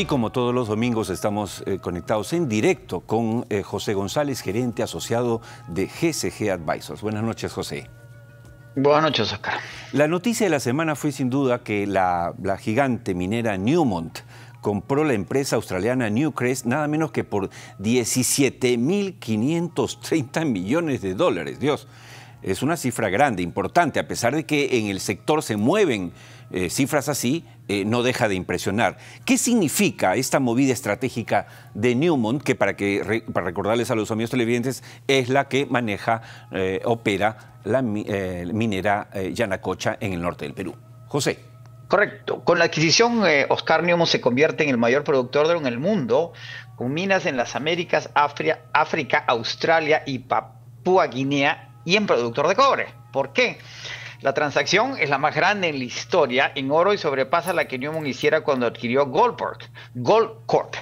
Y como todos los domingos estamos eh, conectados en directo con eh, José González, gerente asociado de GCG Advisors. Buenas noches, José. Buenas noches, Oscar. La noticia de la semana fue sin duda que la, la gigante minera Newmont compró la empresa australiana Newcrest nada menos que por 17.530 millones de dólares. Dios, es una cifra grande, importante, a pesar de que en el sector se mueven eh, cifras así, eh, no deja de impresionar. ¿Qué significa esta movida estratégica de Newmont, que para, que, para recordarles a los amigos televidentes, es la que maneja, eh, opera la minera Yanacocha en el norte del Perú? José. Correcto. Con la adquisición, Oscar Newmont se convierte en el mayor productor de oro en el mundo, con minas en las Américas, África, Australia y Papua Guinea y en productor de cobre. ¿Por qué? La transacción es la más grande en la historia en oro y sobrepasa la que Newmont hiciera cuando adquirió Goldberg, Goldcorp.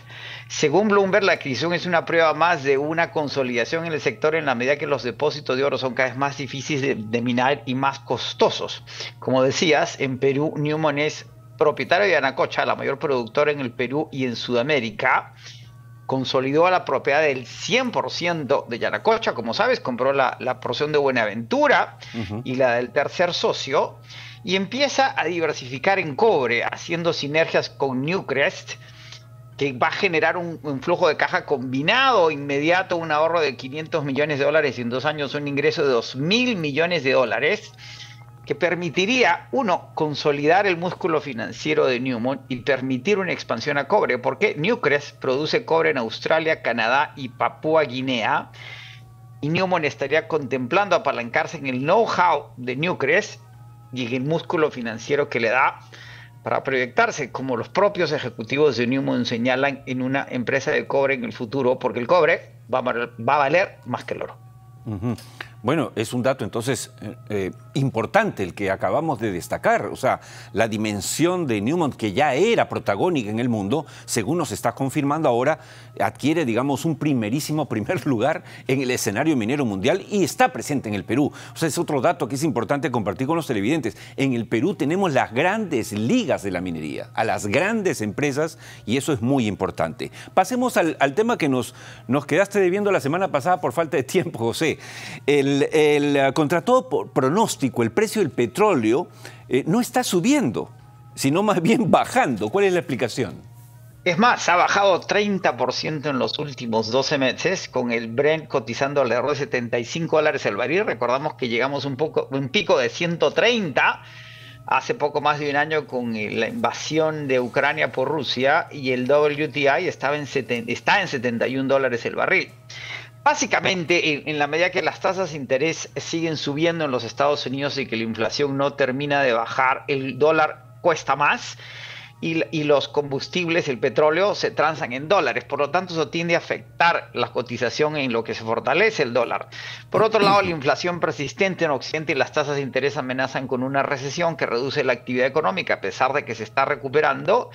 Según Bloomberg, la adquisición es una prueba más de una consolidación en el sector en la medida que los depósitos de oro son cada vez más difíciles de, minar y más costosos. Como decías, en Perú Newmont es propietario de Anacocha, la mayor productora en el Perú y en Sudamérica consolidó a la propiedad del 100% de Yanacocha, como sabes, compró la, porción de Buenaventura y la del tercer socio, y empieza a diversificar en cobre, haciendo sinergias con Newcrest, que va a generar un, un, flujo de caja combinado inmediato, un ahorro de 500 millones de dólares y en dos años un ingreso de 2 mil millones de dólares que permitiría, uno, consolidar el músculo financiero de Newmont y permitir una expansión a cobre, porque Newcrest produce cobre en Australia, Canadá y Papúa Guinea, y Newmont estaría contemplando apalancarse en el know-how de Newcrest y en el músculo financiero que le da para proyectarse, como los propios ejecutivos de Newmont señalan en una empresa de cobre en el futuro, porque el cobre va a, valer más que el oro. Bueno, es un dato entonces eh, eh, importante el que acabamos de destacar. O sea, la dimensión de Newmont, que ya era protagónica en el mundo, según nos está confirmando ahora, adquiere, digamos, un primerísimo primer lugar en el escenario minero mundial y está presente en el Perú. O sea, es otro dato que es importante compartir con los televidentes. En el Perú tenemos las grandes ligas de la minería, a las grandes empresas, y eso es muy importante. Pasemos al, tema que nos, nos quedaste debiendo la semana pasada por falta de tiempo, José el, eh, contra todo pronóstico, el precio del petróleo eh, no está subiendo, sino más bien bajando. ¿Cuál es la explicación? Es más, ha bajado 30% en los últimos 12 meses, con el Brent cotizando alrededor de 75 dólares el barril. Recordamos que llegamos un poco, un pico de 130 hace poco más de un año con la invasión de Ucrania por Rusia y el WTI estaba en está en 71 dólares el barril. Básicamente, en, la medida que las tasas de interés siguen subiendo en los Estados Unidos y que la inflación no termina de bajar, el dólar cuesta más y, y los combustibles, el petróleo, se transan en dólares. Por lo tanto, eso tiende a afectar la cotización en lo que se fortalece el dólar. Por otro lado, la inflación persistente en Occidente y las tasas de interés amenazan con una recesión que reduce la actividad económica, a pesar de que se está recuperando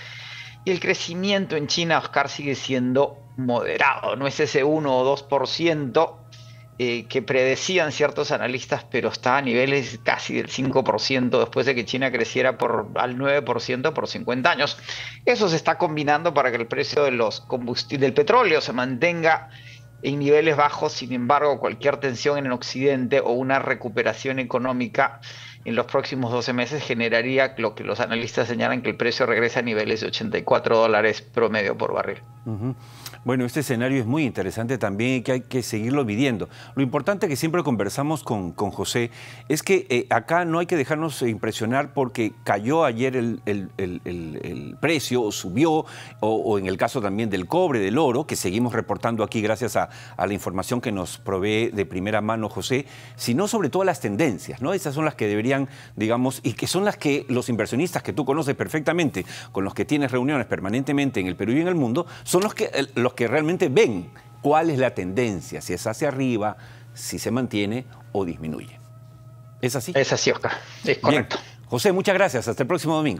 y el crecimiento en China, Oscar, sigue siendo moderado, no es ese 1 o 2% eh, que predecían ciertos analistas, pero está a niveles casi del 5% después de que China creciera por, al 9% por 50 años. Eso se está combinando para que el precio de los del petróleo se mantenga en niveles bajos, sin embargo, cualquier tensión en el occidente o una recuperación económica en los próximos 12 meses generaría lo que los analistas señalan que el precio regresa a niveles de 84 dólares promedio por barril. Bueno, este escenario es muy interesante también y que hay que seguirlo midiendo. Lo importante que siempre conversamos con, con José es que eh, acá no hay que dejarnos impresionar porque cayó ayer el, precio o subió, o, en el caso también del cobre, del oro, que seguimos reportando aquí gracias a, la información que nos provee de primera mano José, sino sobre todo las tendencias, ¿no? Esas son las que deberían digamos, y que son las que los inversionistas que tú conoces perfectamente, con los que tienes reuniones permanentemente en el Perú y en el mundo, son los que, los que realmente ven cuál es la tendencia, si es hacia arriba, si se mantiene o disminuye. ¿Es así? Es así, Oscar. Es correcto. José, muchas gracias. Hasta el próximo domingo.